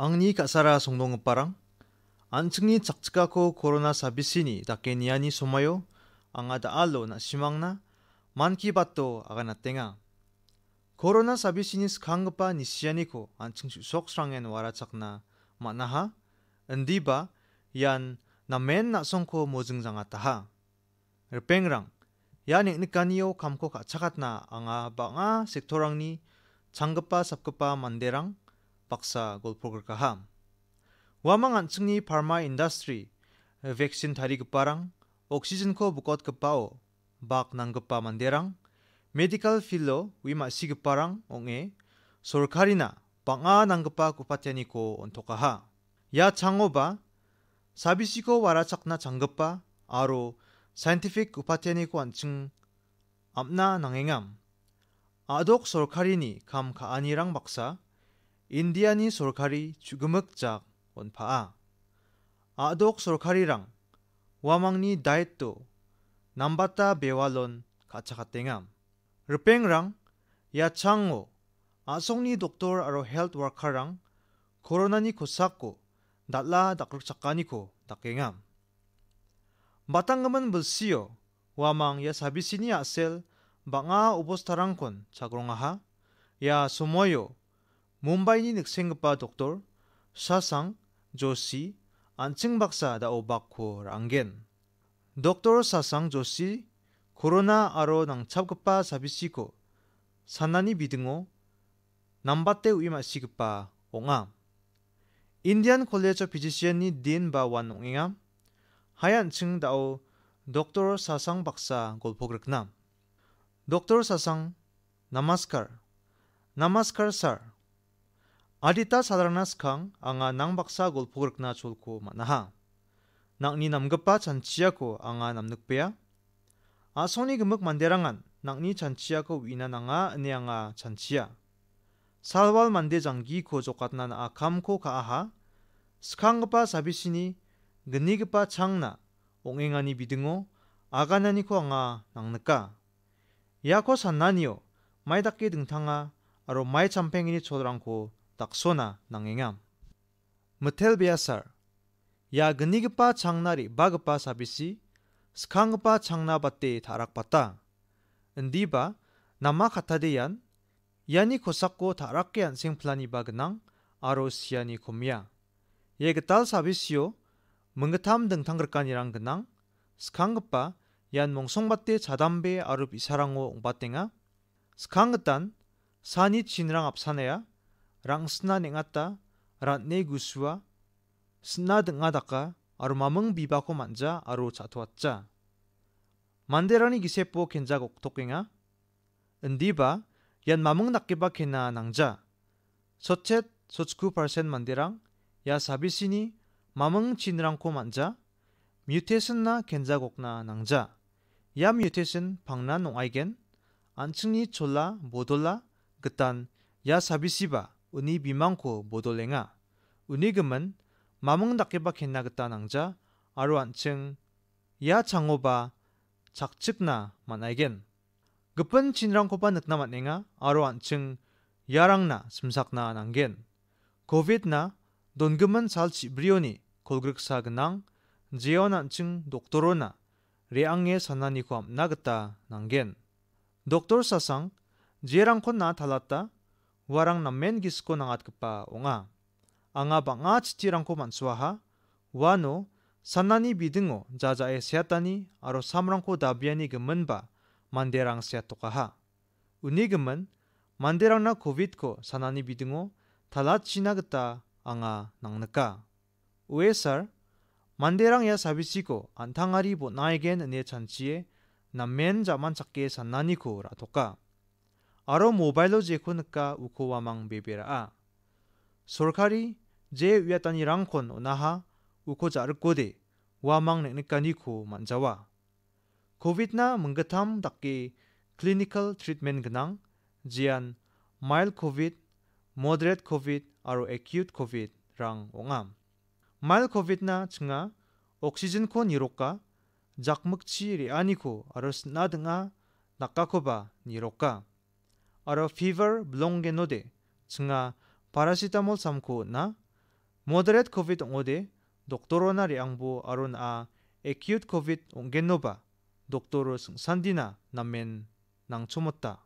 Ang nii ka saraa songdo ngeparang, ancing ni chakchaka ko korona sabisi ni dake niyaani somayo ang ada alo nak shimangna, manki bato aga nattenga. Korona sabisi ni skanga pa nisiyani ko ancing suksrangan warachakna, maana ha, ndiba, yan namen 박사 골포글까 함. 와망한 승리 파마 인더스트리 백신 다리 급바랑 옥시즌 코 부kot 급바오 박 난급바 만데랑 메디컬 필로 위마 시급바랑 옹에 솔카리나 방아 난급바 구파테니코 온토카하 야 창호바 사비시코 와라착나 장급바 아로 사이언티픽 구파테니코 안층 암나 낭행암 아독 솔카리니 감가 아니랑 박사 ইন্ডিয়ানি সরকারি চুগমক জাক অনফা আদক সরকারি রং ওয়ামাংনি দায়িত্ব নাম্বাতা বেওয়ালন খাচাখাতেঙাম রুপেং রং ইয়াছাংও আসংনি ডক্টর আর হেলথ ওয়ার্কার রং 코로나니 코사코 달라 다크르 착가니코 다깽암 바탕금은 불시요 와망 야 사비시니 아셀 방아 오보스타랑콘 자그롱아하 야 소모요 몬바이니 늑생급바 독돌 사상 조시 안칭 박사 다오 바쿠 랑겐 독돌 사상 조시 코로나 아로 낭찹급바 사비시고 산나니 비등오 남바테 위마시급바 옹암 인디안 콜레지 오브 피지시언니 딘바 완 옹잉암 하얀층 다오 독돌 사상 박사 골포그르크남 독돌 사상 나마스카르 나마스카르 사르 Aditha sadarana skang a nga nang baksa golpograkna chol ko manaha. Nang ni namgapa chanchiya ko a nga namnukpea. A soni gemeg manderangan, nang ni chanchiya ko winan a nga ene a nga chanchiya. Salwal mande janggi ko jokatna na akam ko kaaha, таксона нангенгам. Метел биасар. Я гнигпа чангнари багпа сабиси скангпа чангнабатте т а р а к п а 은디바 남마 카타데얀 야니 코사코 다락게 안생 플라니 바그낭 아로시아니 고미야 예그탈 사비시오 멍그탐 등 탕그르간이랑 그낭 스캉그빠 얀 몽송바떼 자담베 아르비 사랑오 옹바땡아 스캉그탄 산이 진랑 앞산에야 rang sna nengata rat ne guswa sna dengadaka aru mamung bibako manja aru chatwatja 만데라니 기세포 겐자곡 토깽아 은디바 얀 마몽 낙게바 케나 낭자 서챗 서츠쿠 발센 만데랑 야 사비시니 마몽 진랑코 만자 뮤테슨나 겐자곡나 낭자 야 뮤테슨 방나 농아이겐 안층니 졸라 모돌라 그딴 야 사비시바 unii bimangkuu bodol e nga. Unii gemman mamung dakeba kenna gata nangja arawanching ya changoba chakchikna manaygen. Gapan chinrangkoba nakna matne nga arawanching yarangna samsakna nanggen. COVID-19 na don gemman salchibriyoni kolgirgsa genang jeo nanching warang namen gisko nang atgipa onga. Anga ba nga chitirangko mansuaha, wano sanani bidungo jaja e siatani aro samrangko dabiani gemen ba manderang siatokaha. Uni gemen, manderang na COVID ko sanani bidungo talat sinagata anga nangnaka. Uwe sar, manderang ya sabisiko antangari bo naigen ne chanchie namen jaman chakke sanani ko ratoka. আৰু মোবাইলো জেখো নকা উখৱা মাং বেবেৰা চৰকাৰী জে ৱেটানী ৰাংখন অনাহা উখ জাৰকো দে ৱামাং নেকানি খো মানজাৱা কোভিড না মঙ্গথাম দাকে ক্লিনিকেল ট্রিটমেন্ট গনাং জিয়ান মাইল্ড কোভিড মডারেট কোভিড আর একিউট কোভিড রং ওঙাম মাইল কোভিড না ছঙা অক্সিজেন কো নিরোকা জাকমুকছি রিয়ানি কো আর সনা দঙা নাকা কোবা নিরোকা aro fever blong ge no de chunga paracetamol sam ko na moderate covid ong de doktoro na ri angbu aro a acute covid ong ge no ba doktoro sung sandina namen nang chomotta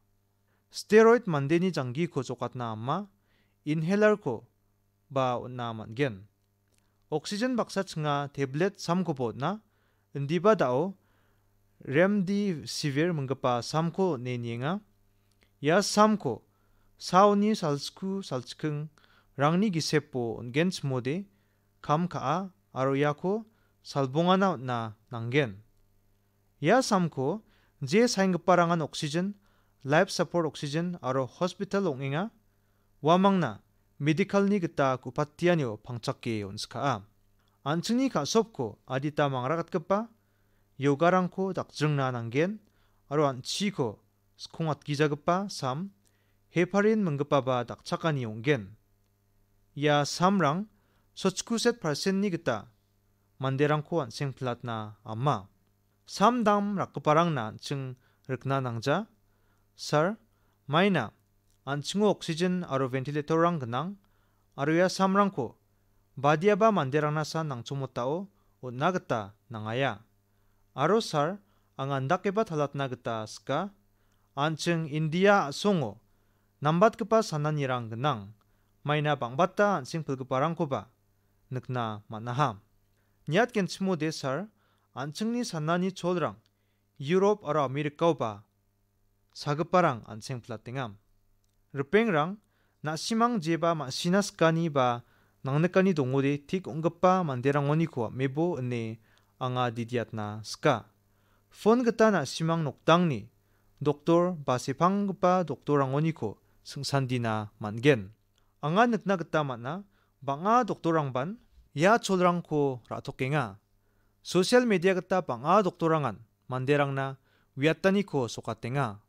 steroid mandeni jangi ko jokat na ma inhaler ko ba na man gen oxygen baksa chunga tablet samko ko bo na ndiba dao remdesivir mungpa samko ne nyinga ya samko sauni salsku salskung rangni gisepo ongens mode kam kaa aro yako salbongana na nanggen ya samko je saingpa rangan oxygen life support oxygen aro hospital onginga wamangna medikalni gita kupattianio pangchakke onska 안층이 가섭고 아디따 망라갓급바 요가랑코 닥증나 난겐 아로 안치고 sikung atgijagapa sam, heparin menggapa ba dakchakaniyonggen. Ya sam rang, sotsukuset prasen ni gita mandirangku wansing tlaatna amma. Sam dam rakkaparangna ancing rikna nangja, sar, mayna, ancingu oksijin aro ventilator rang genang, aro ya sam rangku, badiya ba mandirangna san nangcomotao utna gata nangaya. Aro anching india songo nambat kpa sanan yirang gnang maina bangbat ta anching phul kpa manaham nyat ken chmu de sar anching ni europe ara america ba sagparang anching platingam rupeng rang na simang jeba ma sinas kani ba nangnekani dongode tik ongpa manderang oni mebo ne anga didiatna ska phone gata na simang doktor basipangpa doktorang oniko sungsandina mangen. Anga nikna gita matna banga doktorang ban ya cholrang ko ratokenga. Sosial media gita banga doktorangan manderangna wiatani ko sokatenga.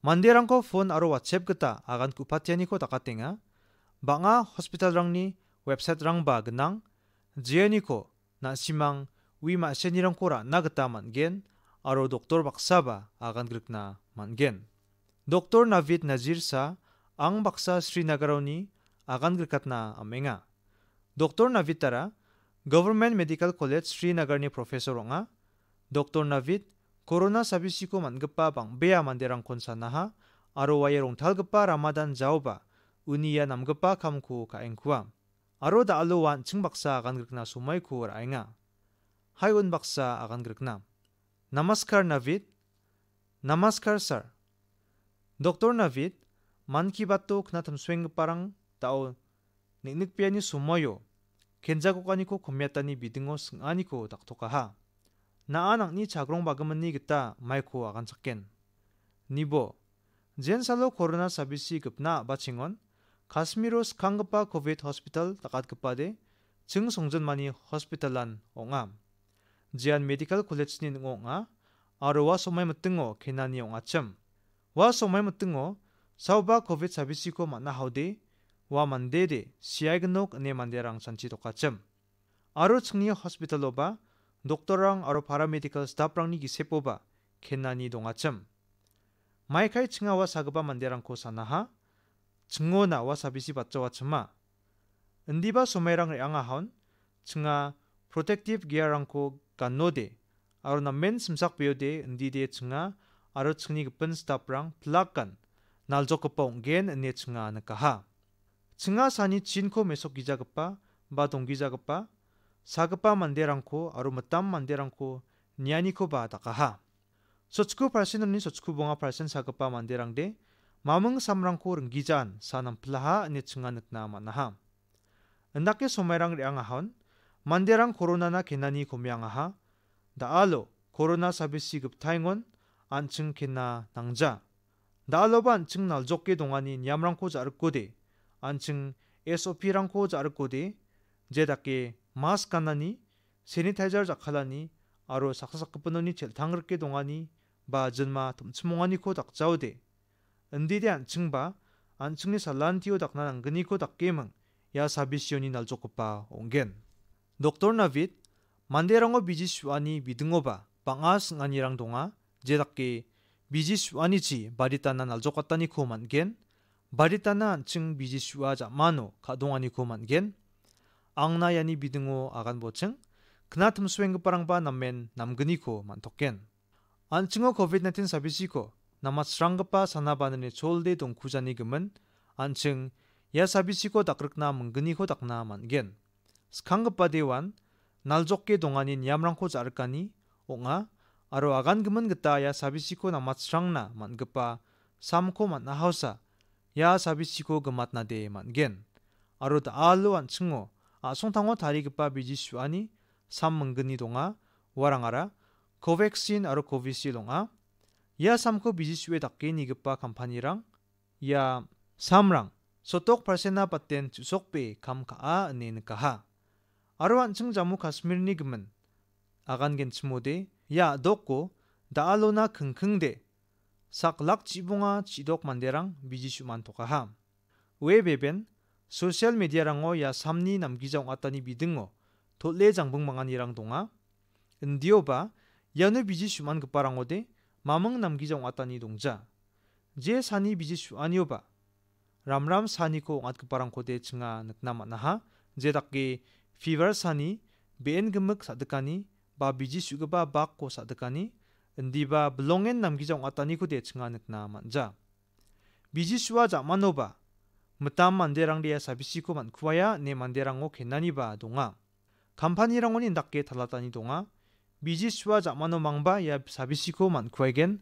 Manderang phone aro WhatsApp gita agan kupatyani ko takatenga. Banga hospital rangni website rangba genang jiani ko nasimang wi wima senirang ko na gita mangen aro doktor baksaba akan grikna manggen. Doktor Navid Nazirsa ang baksa Srinagaroni akan grikatna amenga. Doktor Navid tara government medical college श्रीनगरनि professor रङा doctor Navid corona साबिसिखौ मानगोबा बांबेया मान्देरां खनसानाहा आरो वाये रंथालगोबा रामादान जावबा उनिया नामगोबा खामखौ काएंखुवा आरो दालो वानचिं बाक्सा आगानग्रोखना समायखौ रायङा हाय उन बाक्सा आगानग्रोखना Namaskar Navid. Namaskar sir. Dr. Navid, man ki bato knatam sweng parang tao niknikpiani sumoyo. 겐자고가니코 건미했다니 믿은거 승아니코 닥토카하. 나아낙니 자그롱 바그문니 기타 마이코 아간 착겐. 니보. 젠살로 코로나 사비시 급나 바칭원 카스미로 스캉급바 코비드 호스피탈 다갓급바데 증성전만이 호스피탈란 옹암. jian medical college ni ngo nga aro wa somai mutungo kenani ong acham wa somai mutungo sauba covid sabisiko ko mana haude wa mande de siagnok ne mande rang sanchi dokacham aro chungni hospital oba doktorang aro paramedical staff niki sepo ba kenani dongacham maikai chnga wa sagaba mande rang ko sanaha chingo na wa sabisi batchawa chama indiba somai rang re anga haun chinga protective gear rang ko kan o d e aro na men simsak peo de ndi de chunga aro chungni gpen stap rang plakan naljo k a p o n g gen ne chunga na kaha chunga sani chinko meso giza gpa ba dong giza gpa mande matam sa gipa rang mande 사급바 만데랑코 아로 마땀 만데랑코 니아니코 바다카 a 소츠쿠 팔신은 소츠쿠 봉아 팔신 사급바 만데랑데 마멍 삼랑코 릉기잔 사남 플라하 니층아늑 나마나하 은다케 소메랑 량아헌 Mandirang koronana kenani komiangaha, da'alo koronasabisi gaptayngon anchen kenna nangja. Da'alo ba anchen naljoke dongani niyam rangko zaarikode, anchen SOP rangko zaarikode, je dake maaskanani, senitajar zakhalani, aro sakasakopononi cheltangarake dongani ba jenma tamchimongani ko dakjaode. Ndide anchen ba, anchen ni salantio dakna nanggani ko dakkema, ya Dr. Navid, 만데랑어 비지스완이 미등어바 방아스 아니랑 동아 제닥게 비지스완이지 바리타난 알조카타니 코만겐 바리타난 층 비지스와자 마노 가동아니 코만겐 앙나야니 비등어 아간 보층 그나틈 스웬그빠랑바 남멘 남근이코 만토겐 안층어 코비드-19 사비시코 나마스랑그빠 사나바느니 졸데 동쿠자니 금은 안층 야 사비시코 다크르크나 문근이코 닥나 만겐 skangpa dewan naljokke dongani nyamrangko jarkani onga aro agan gimun gita ya sabisiko namatsrangna mangpa samko matna hausa ya sabisiko gematna de mangen aro da alu anchungo asongtango tari gipa biji suani sammungni donga warangara covaxin aro covishield onga ya samko biji suwe dakke ni gipa kampanirang ya samrang sotok parsena paten chusokpe kamka a nen 아르완 증자무 가스밀니그은 아간겐 치모데 야 덕고 다알로나 킁킁데 삭락 지붕아 지독 만데랑 미지슈 만토카함 웨베벤 소셜 미디아랑어 야 삼니 남기장 왔다니 미등어 돌레 장봉망한이랑 동아 은디오바 야느 비지슈만 급바랑어데 마멍 남기장 왔다니 동자 제 산이 비지슈 아니오바 람람 산이코 앗급바랑코데 증아 늑나마나하 제닥게 fiversani ben gemuk sadekani ba biji s u g b a b a k o sadekani ndiba belongen namgijong atani ku de chenganek na manja biji suwa jamanoba mtam manderang dia s a b i s i k o mankuaya ne manderango kenani ba donga kampani dakke ko khuagen rangoni thalatani donga suwa ja mano mangba ya sabisi man ndi biji b 간판이랑은 낮게 달랐다니 동아 미지수와 자마 m 망바 야 사비시코 만쿠에겐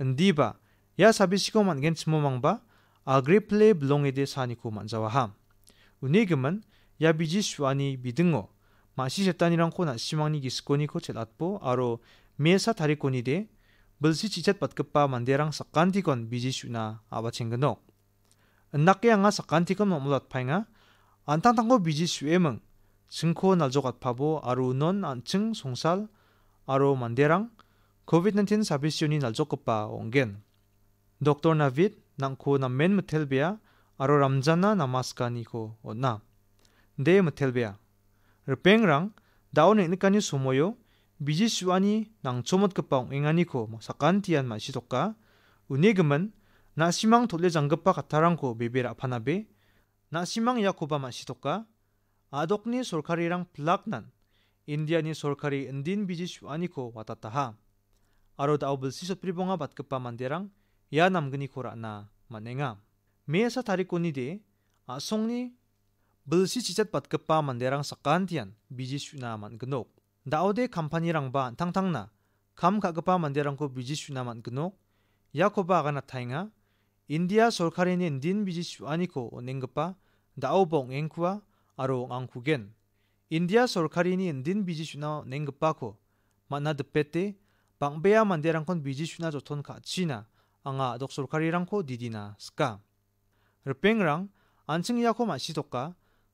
은디바 야 사비시코 만 e 치모 망바 아그리플레 블롱에 a 사 a 코 만자와함 우 m 금 n やびじしわにびどんご。ましせたにらんこなしまにぎすこにこちらっぽ、あろ、めさたりこにで、bil si cicet pat kepa manderang sakantikon biji shuna awa chenggenok. Nak ya nga sakantikon mamulat pai nga, antang tanggo biji shue meng, singko naljokat pabo aru non ancheng songsal, aru manderang, COVID-19 sabisyoni naljokepa onggen. Doktor Navid nangko namen metelbea aru ramjana namaskani ko odna. de mathelbea rpeng rang dao ne nikani sumoyo biji suani nang chomot kpa engani ko sakan tian ma si toka unigman na simang thole janggpa katarang ko bebe ra phanabe na simang yakoba ma si toka adokni sorkari rang pelaknan, india ni sorkari indin biji suani ko watataha aro dao bil si sopribonga batkpa Rang, ya namgni ko ra na manenga me sa tarikoni de asongni bilsi chichat patkapa manderang sakantian biji shuna man gnok daode company rang ba tangtang na kam kha gapa manderang ko biji shuna man gnok yakoba ga na thainga india sorkare ni din biji shu ani ko nengpa daobong engkwa aro angkugen india sorkare ni din biji shuna nengpa ko mana de pete bangbeya manderang kon biji shuna joton kha china anga dok sorkare rang didina ska rpeng rang anching yakoma shitokka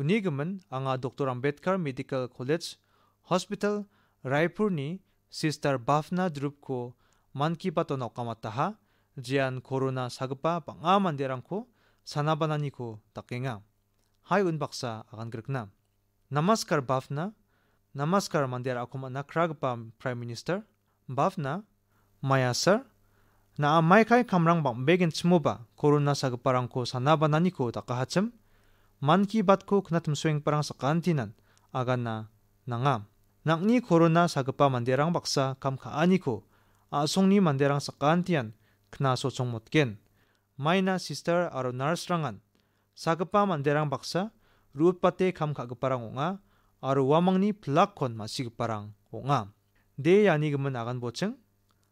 उनिगमोन आंहा doctor Ambedkar medical college hospital रायपुरनि sister Bafna द्रुपखौ मानकि बातनाव कामाताहा जियान corona सागपा बाङा मान्देरांखौ सानाबानानिखौ ताकेङा हाय उनबाक्सा आगानग्रोगना नमस्कार बाफना नमस्कार मान्देर आखुमा नाख्रागपा प्राइम मिनिस्टार बाफना माया सार ना माइखाय खामरां बांबेगेन स्मुबा कर'ना सागपारांखौ सानाबानानिखौ ताकाहाचम 만기 받고 그나틈 수행 빠랑 사간티난 아간나 낭암 낙니 코로나 사급바 만데랑 박사 감카 아니고 아송니 만데랑 사간티안 그나소 정못겐 마이나 시스터 아로 나르스랑안 사급바 만데랑 박사 루트바테 감카급바랑 옹아 아로 와망니 블락콘 마시급바랑 옹아 데 야니금은 아간 보증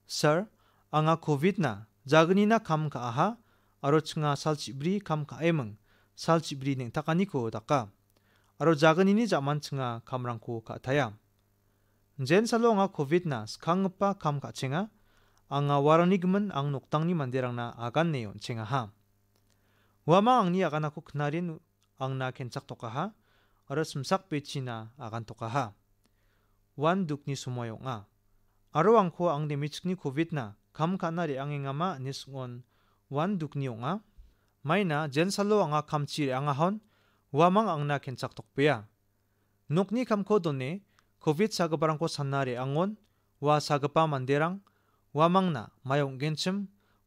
Sir, anga COVID na, jagani na kam ka aha, aro chunga salchi bri kam ka emang, salchibri neng takaniko daka. Aro jagan ini jaman chunga kamrangko ka taya. Jen salo nga COVID na skang pa kam ka chenga, ang nga waranigman ang noktang ni mande na agan na cengah ham, Wama ang niya agan aku kenarin ang na kentsak toka ha, aro sumsak pechi na agan toka ha. wanduk duk ni sumoyo nga. Aro ang ko ang demichik ni COVID na kam ka na ang ingama nisungon wan duk niyo nga. ไม่นะเจนสโลอ่างคำชีอ่างฮอนว่ามังอ่างนาเข็นสักตกเปียนุกนี้คำโคดนี้โควิดสากบรังโคสันนาเรอ่างอนว่าสากปามันเดรังว่ามังนะไม่องเกนชิม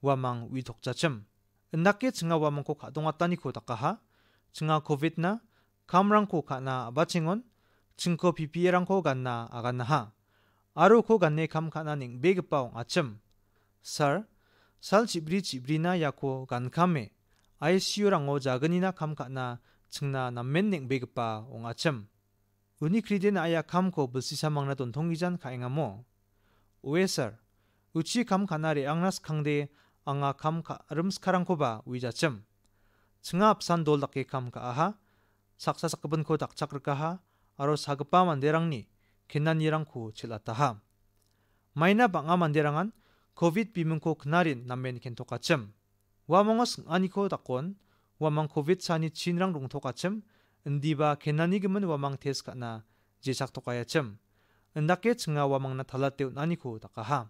ว่ามังวิทกจัชิมนักเก็ตงาว่ามังโคขาตรงอัตตานิโคตักะฮะชงาโควิดนะคำรังโคขันนาบัชิงอนชิงโคพีพีรังโคกันนาอากันนะฮะอารุโคกันเนคำขานาหนิงเบกเป่าอัชิม sir sal chibri c ิ i b r i า a y a k กัน n kame ICU랑오 작은이나 감가나 증나 남맨넥 베그파 옹아첨 은이 크리덴 아야 감고 불시사 망나 돈통이잔 가행하모 오에서 우치 감가나리 앙나스 캉데 앙아 감가 름스카랑코바 위자첨 증아 앞산 돌닥게 감가아하 삭사삭급은코 닥착르까하 아로 사급바만 데랑니 겐난이랑코 칠라타하 마이나 방아만 데랑한 코비드 비문코 그나린 남맨 켄토까첨 와멍어스 아니코 다콘 와망 코비드 사니 진랑 롱토 까침 은디바 게나니금은 와망 테스카나 제작 토카야침 은다케 증아 와망나 달라테우 나니코 다카하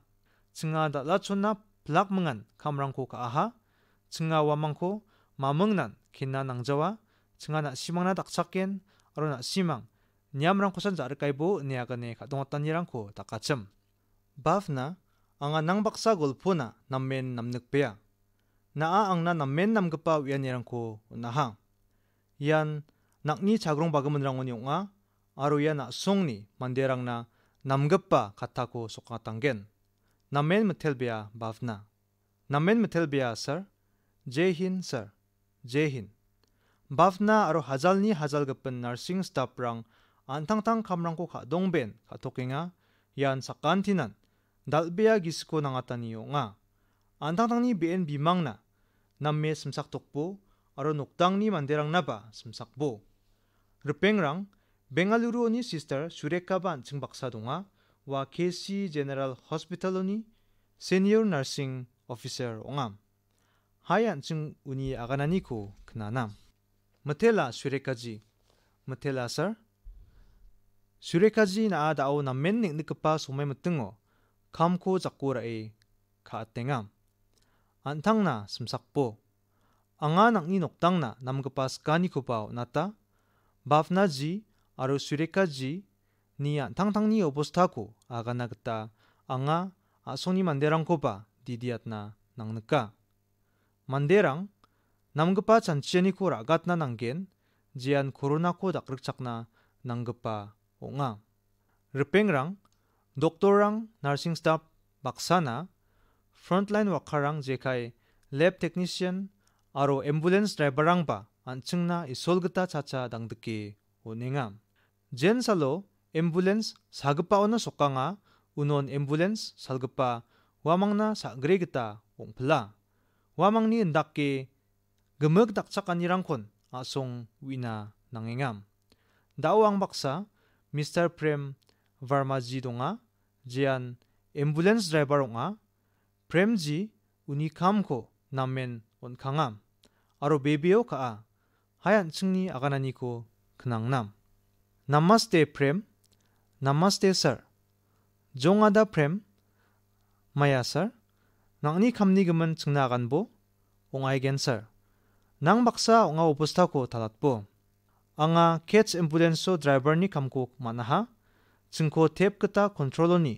증아 달라촌나 블락멍한 감랑코 까아하 증아 와망코 마멍난 게나 낭자와 증아나 시망나 닥착겐 어로나 시망 냠랑코 산자르카이보 네아가네 가동었단이랑코 다카침 바프나 앙아 낭박사 골포나 남멘 남늑베야 나아앙나 남맨 남급바 위안이랑코 나항 yan 낙니 자그롱 바그문랑원이 옹아 아로야 나 송니 만데랑나 남급바 같아고 속가당겐 남맨 메텔비아 바브나 남맨 메텔비아 sir 제힌 sir 제힌 바브나 아로 하잘니 하잘급은 nursing staff랑 안탕탕 감랑코 가동벤 가토킹아 yan sakantinan dalbea gisko nangatani 옹아 안탕탕니 비엔 비망나 남 a m m e sumsak tokpo aro n o k t a 벵갈루루 오니 시스터 슈레카반증 박사 동아 와 KC 제너럴 호스피탈 로니 세니어 너싱 오피서 옹암 하얀증층 우니 아가나니코 그나남 마텔라 슈레카지 마텔라 서슈레카지 나아다오 남멘닉 느크파 소메 무등어 감코 잡고라에 가땡암 antangna sumsakpo. Anganak ni noktangna namgapas kani kupao nata bafna ji aro sureka ji ni antangtangni obostako aganagta anga asoni manderangkoba 디디앗나 낭느까 만데랑 남급파 잔치에니코 라갓나 난겐 지안 코로나코 닥륵착나 난급파 옹아 르뱅랑 독도랑 나싱스탑 박사나 frontline workerang jekai lab technician aro ambulance driverang ba anchingna isolgata chacha dangdiki onengam jen salo ambulance sagpa ona sokanga unon ambulance salgpa wamangna sagregita ongpla wamangni indakke gemeg dakchakanirangkon asong wina nangengam dawang baksa Mr. Prem ji donga jian ambulance driver nga 프렘지 우니 감고 남멘 온 강함 아로 베비오 가아 하얀 층니 아가나니고 그낭남 나마스테 프렘 나마스테 서 종아다 프렘 마야서 낭니 감니금은 증나간보 옹아이겐서 낭 박사 옹아 오부스타고 달았보 anga catch impudenso driver ni kamkuk manaha chingko tep kita controlo ni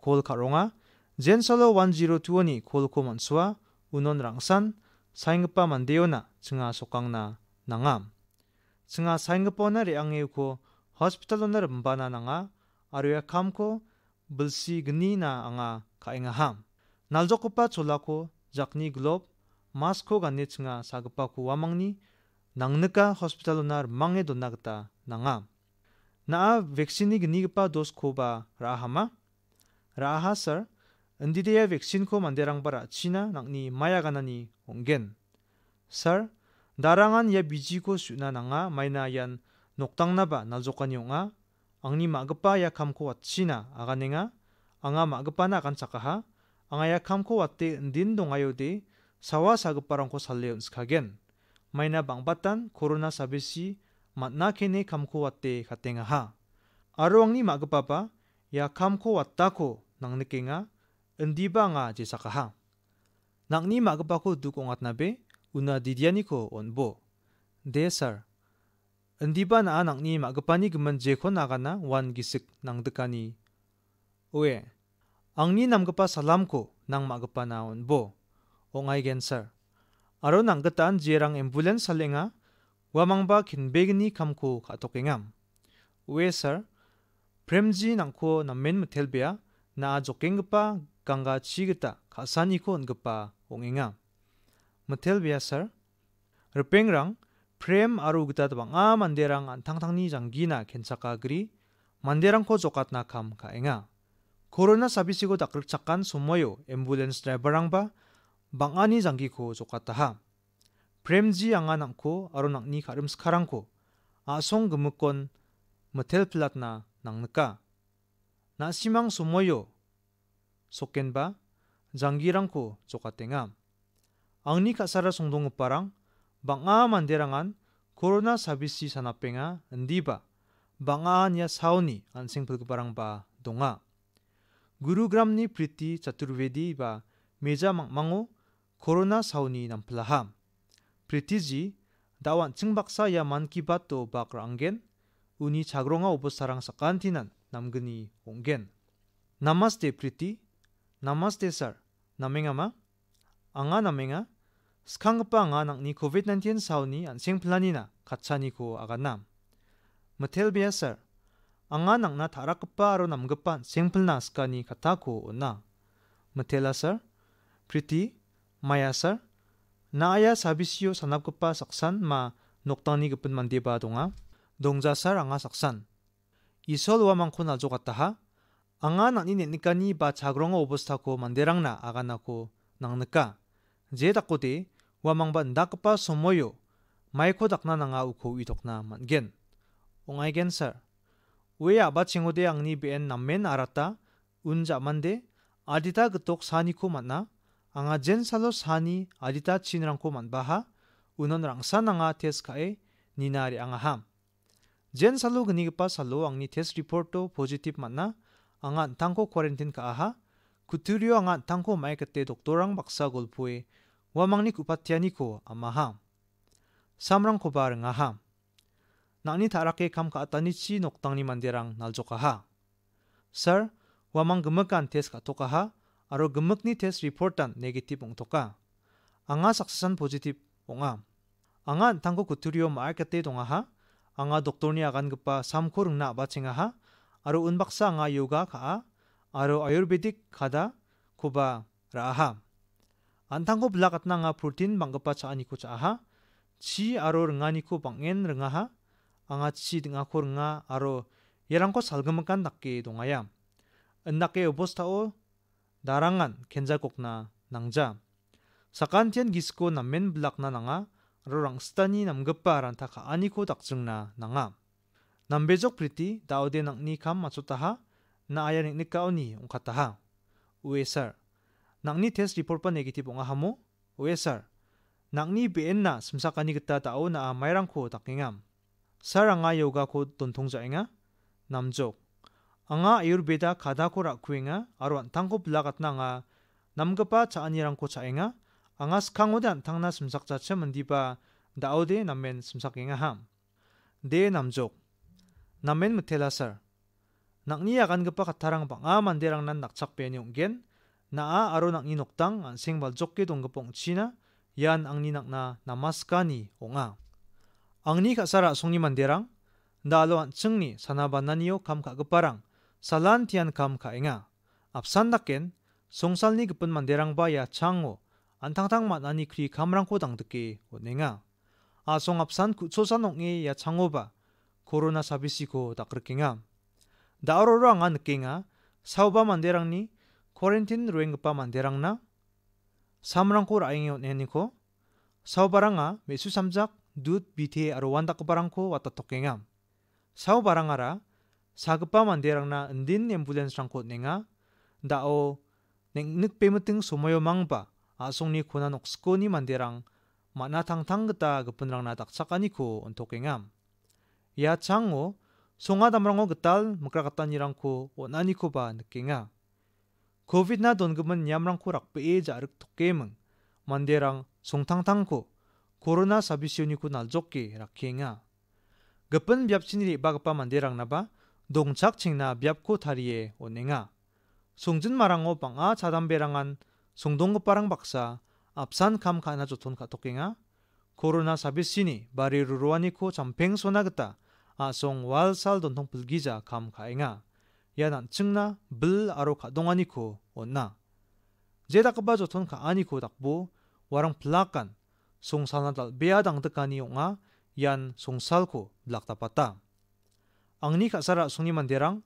kol karonga 젠솔로 1020니 콜코먼스와 운원 랑산 사잉급바 만데요나 증하 속강나 낭암 증하 사잉급보나 레앙에우코 호스피탈로나 름바나 낭아 아르야 캄코 불시 그니나 앙아 카잉아함 날조코파 졸라코 작니 글롭 마스코 간네 증하 사급바코 와망니 낭느카 호스피탈로나 망에 돈나그타 낭암 나아 백신이 그니급바 도스코바 라하마 라하서 nditi ya vixin ko mandirang para cina nang ni mayaganani ongen. Sar, darangan ya biji ko syunana nga mayna yan noktang naba nalzokanyo nga, ang ni maagapa ya kamko wa cina aga nenga, ang maagapa na akan caka ha, ang ya kamko wa te ndin dongayo de sawa sagaparangko salayonska gen, mayna bangbatan Hindi ba nga je sakahang. Nang ni magapaku dukong at nabe, una didiani ko onbo. De sir. Hindi ba na anak ni magapani gumanje ko nagana wan gisik ng dekani. Uwe, ang ni namgapa salam ko nang magapanaon bo. O ngay gen sir. Aro nang gataan jirang ambulance salinga, wamang ba kinbegni kamko katokingam. Uwe sir, premji nangko men mutelbea na jokengpa kangga chigita kasani ko ngpa onginga metel biasar rang, prem aru gita da banga manderang antangtangni janggina kensaka gri manderang ko jokatna kam ka enga corona service go dakrik chakkan somoyo ambulance driver ba bangani janggi ko jokata ha prem ji anga nangko aru nangni kharim skarang ko asong gumukon metel pelatna nangnka. na simang sumoyo. 속겐 바 장기랑코 쪼카땡아 앙니 카사라 송동오빠랑 방아 만데랑안 코로나 사비시 산업뱅아 은디바 방아냐 사오니 안생 불그바랑 바 동아 구루그람니 프리티 자투르베디 바 메자 망망오 코로나 사오니 남플라함 프리티지 다완 증박사 야만 기바토 박랑겐 우니 자그롱아 오보사랑 사칸티난 남그니 옹겐 나마스테 프리티 Namaste sir. Naminga ma? Anga naminga? Skangpa nga nakni COVID-19 sauni ansing planina katsani ko aganam. Matel biya sir. Anga nakna tarakpa aro namgepa simple skani katako na. Matela sir. Priti, maya sir. Naaya sabisyo sanapgepa saksan ma noktangni gepun mandeba donga. Dongja sir anga saksan. Isol wa mangko kataha? anga nani ne nikani ba chagronga obosta ko manderang na aga na ko nang nika je dakko te wamang ba ndakpa somoyo maiko dakna nanga uko w idokna mangen ongaigen sir ya ba ching tok o nam 왜 아바칭호대 n 니 비엔 남멘 알았 a 운자만데 a 디타 그똑 a 니코만 n 앙아 젠 a 로 사니 아디타 친랑코 만바하 운은 랑사낭아 테스카에 니나리 앙아함 젠살 e 그니기파 살로 앙 o 테스 리 i 트 포지티브 na anga n tangko quarantine ka aha kuturio anga n tangko maikate doktorang baksa golpoe wamangni k upatyaniko amaha samrang kobar ngaha n a n n i tarake kam ka atani chi noktangni manderang naljokaha sir wamang gemakan tes ka tokaha aro gemukni tes reportan negative ongtoka anga saksasan positive ongam anga tangko kuturio maikate dongaha anga doktorni agan gpa samkhorung 아 a ba chinga ha 아로 은박사 nga yoga kha aro ayurvedic khada kuba raha antango blakat na nga protein mangpa cha ani ko cha ha chi aro nga ni ko bangen ranga ha anga chi dinga khor nga aro yerang ko salgam kan nakke dunga ya nakke obostha o darangan khenja kokna nangja sakan tian gisko namen blakna nanga ro rangstani namgpa ranta kha ani ko nambejo priti daode ni kham machotaha na aya nikni ka oni sir, uesar ni test report pa negative onga sir, uesar ni bn na ni simsakani ta dao na rang ko takengam, sar anga yoga ko tontong nam namjok anga ayurveda kada ko rakhuinga aro antang ko blagatna nga namgapa chaanirang ko chainga anga skhango de antangna simsak jache mandiba daode namen simsakinga ham de namjok namen mutela sir. Nak niya kan gapa katarang pang aman derang nan nakchak pe gen, naa aro nak inoktang an sing baljok ke dong gapong china, yan ang ninak na namaskani onga. Ang ni kasara song ni manderang, dalo an cheng ni sanabananiyo kam ka gaparang, salan tiyan kam ka inga. Apsan naken, songsal ni gapun manderang baya chango, 안탕탕 만나니 크리 감랑코 당득게 오네가 아송 앞산 구초산 옥에 야창오바 코로나 사비시고 다 그렇게 냐 나로로 안 늦게 냐 사우바 만데랑니 코렌틴 루잉바 만데랑나 사무랑코 라잉이오 내니코 사우바랑아 메수 삼작 두트 비티에 아로 완다코 바랑코 왔다 토케 냐 사우바랑아라 사급바 만데랑나 은딘 엠부덴스랑코 냉아 나오 냉늑배무등 소모요망바 아송니 코나 녹스코니 만데랑 마나탕탕그다 그분랑나 닥차가니코 온토깽암 Ya chango, songa tamarango getal 오나니코바 wanani ko ba nakenga. Covid na 토케멍 만데랑 rakpe 코로나 jaarik tokke meng, mandeerang song 바가파 tang ko, korona sabi siyoniku nal joki rakkenga. Gapan byabchini riibagapa mandeerang naba, dongchak chingna byabko thariye 코로나 사비시니 바리 루루아니코 잠팽 소나겠다 아송 왈살 돈통 불기자 감 가행아 야난 증나 불 아로 가동아니코 온나 제다 까바조 톤카 아니코 닥보 와랑 플라간 송산나달 베아당 득하니 용아 얀 송살코 블락다빠따 angni kasara sungi manderang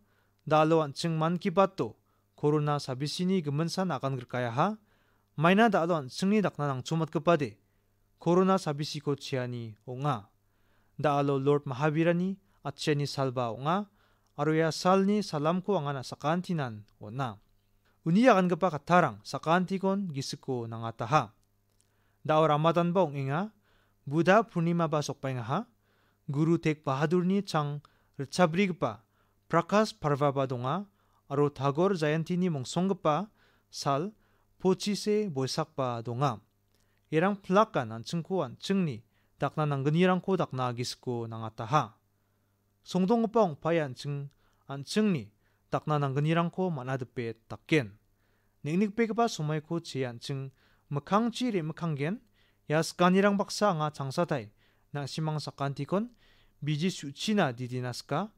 daloan chingman man batto corona sabisini gmensan akan gerkaya ha maina daloan chingni dakna nang chumat kapade 코로나 사비시코 치아니 옹아 다알로 롤트 마하비라니 아체니 살바 옹아 아로야 살니 살람코 앙아나 사칸티난 오나 uniyakan ka pa katarang sa kantikon gisiko ng ataha. Dao ramatan ba ang Buddha punima basok pa ha, Guru Tek Bahadur ni chang ritchabrig pa, Prakash Parvabado nga, aro Tagor Jayanti ni mong song sal, pochi se boisak pa do iarang plaka nanchungkuwa nchungni dakna nanganirangkuwa dakna agiskuwa nangataha. Songtongopo wapaa nchung nanchungni dakna nanganirangkuwa manadapet takgen. Nengnikpeke paa sumaykuwa chee nanchung mekangchiri mekanggen yaa skanirang baksa a nga tsangsa tay naa shimang sakantikon biji suchina didinas ka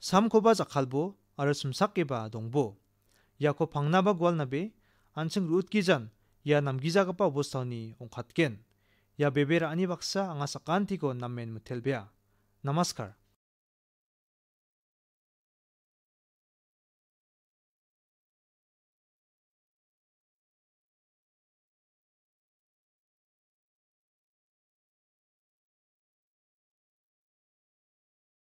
sam ko ba zakhalbo ara samsakebaa dongbo. Ya ko pangnabagwal nabe nanchung या नम्गीजा गपा बोसानी ओखतकेन या बेबेरा आनी बक्सा आंगा सकान्थि को नमेन मुथेलबिया